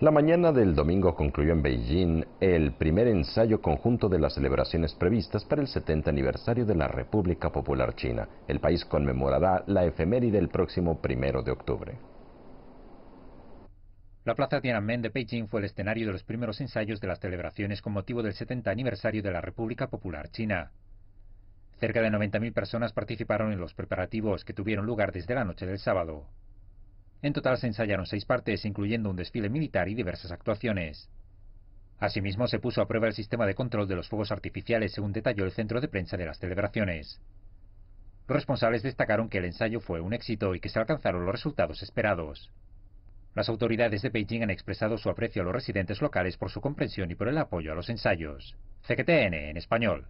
La mañana del domingo concluyó en Beijing el primer ensayo conjunto de las celebraciones previstas para el 70 aniversario de la República Popular China. El país conmemorará la efeméride el próximo primero de octubre. La plaza Tiananmen de Beijing fue el escenario de los primeros ensayos de las celebraciones con motivo del 70 aniversario de la República Popular China. Cerca de 90.000 personas participaron en los preparativos que tuvieron lugar desde la noche del sábado. En total se ensayaron seis partes, incluyendo un desfile militar y diversas actuaciones. Asimismo, se puso a prueba el sistema de control de los fuegos artificiales, según detalló el centro de prensa de las celebraciones. Los responsables destacaron que el ensayo fue un éxito y que se alcanzaron los resultados esperados. Las autoridades de Beijing han expresado su aprecio a los residentes locales por su comprensión y por el apoyo a los ensayos. CGTN en español.